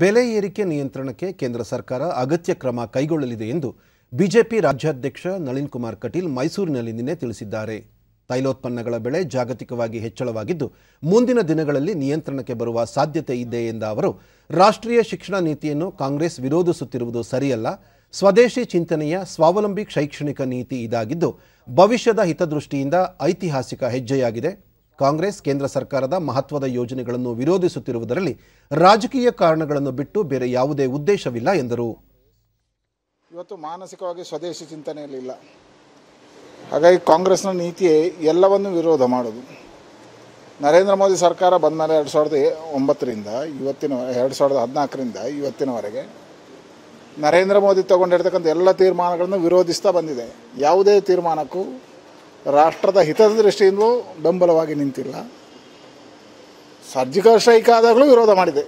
ಬೆಲೆ ಏರಿಕೆ ನಿಯಂತ್ರಣಕ್ಕೆ ಕೇಂದ್ರ ಸರ್ಕಾರ ಅಗತ್ಯ ಕ್ರಮ ಕೈಗೊಳ್ಳಲಿದೆ ಎಂದು ಬಿಜೆಪಿ ರಾಜ್ಯಾಧ್ಯಕ್ಷ ನಳಿನ್ ಕುಮಾರ್ ಕಟೀಲ್ ಮೈಸೂರಿನಲ್ಲಿ ನಿನ್ನೆ ತಿಳಿಸಿದ್ದಾರೆ ತೈಲೋತ್ಪನ್ನಗಳ ಬೆಳೆ ಜಾಗತಿಕವಾಗಿ ಹೆಚ್ಚಳವಾಗಿದ್ದು ಮುಂದಿನ ದಿನಗಳಲ್ಲಿ ನಿಯಂತ್ರಣಕ್ಕೆ ಬರುವ ಸಾಧ್ಯತೆ ಇದೆ ಎಂದ ಅವರು ರಾಷ್ಟ್ರೀಯ ಶಿಕ್ಷಣ ನೀತಿಯನ್ನು ಕಾಂಗ್ರೆಸ್ ವಿರೋಧಿಸುತ್ತಿರುವುದು ಸರಿಯಲ್ಲ ಸ್ವದೇಶಿ ಚಿಂತನೆಯ ಸ್ವಾವಲಂಬಿ ಶೈಕ್ಷಣಿಕ ನೀತಿ ಇದಾಗಿದ್ದು ಭವಿಷ್ಯದ ಹಿತದೃಷ್ಟಿಯಿಂದ ಐತಿಹಾಸಿಕ ಹೆಜ್ಜೆಯಾಗಿದೆ ಕಾಂಗ್ರೆಸ್ ಕೇಂದ್ರ ಸರ್ಕಾರದ ಮಹತ್ವದ ಯೋಜನೆಗಳನ್ನು ವಿರೋಧಿಸುತ್ತಿರುವುದರಲ್ಲಿ ರಾಜಕೀಯ ಕಾರಣಗಳನ್ನು ಬಿಟ್ಟು ಬೇರೆ ಯಾವುದೇ ಉದ್ದೇಶವಿಲ್ಲ ಎಂದರು ಇವತ್ತು ಮಾನಸಿಕವಾಗಿ ಸ್ವದೇಶಿ ಚಿಂತನೆಯಲ್ಲಿಲ್ಲ ಹಾಗಾಗಿ ಕಾಂಗ್ರೆಸ್ನ ನೀತಿ ಎಲ್ಲವನ್ನು ವಿರೋಧ ಮಾಡೋದು ನರೇಂದ್ರ ಮೋದಿ ಸರ್ಕಾರ ಬಂದ ಮೇಲೆ ಎರಡು ಸಾವಿರದ ಒಂಬತ್ತರಿಂದ ಇವತ್ತಿನ ಎರಡು ಸಾವಿರದ ಹದಿನಾಲ್ಕರಿಂದ ಇವತ್ತಿನವರೆಗೆ ನರೇಂದ್ರ ಮೋದಿ ತಗೊಂಡಿರ್ತಕ್ಕಂಥ ಎಲ್ಲ ತೀರ್ಮಾನಗಳನ್ನು ವಿರೋಧಿಸ್ತಾ ಬಂದಿದೆ ಯಾವುದೇ ತೀರ್ಮಾನಕ್ಕೂ ರಾಷ್ಟ್ರದ ಹಿತದ ದೃಷ್ಟಿಯಿಂದಲೂ ಬೆಂಬಲವಾಗಿ ನಿಂತಿಲ್ಲ ಸರ್ಜಿಕಲ್ ಸ್ಟ್ರೈಕ್ ಆದಾಗಲೂ ವಿರೋಧ ಮಾಡಿದೆ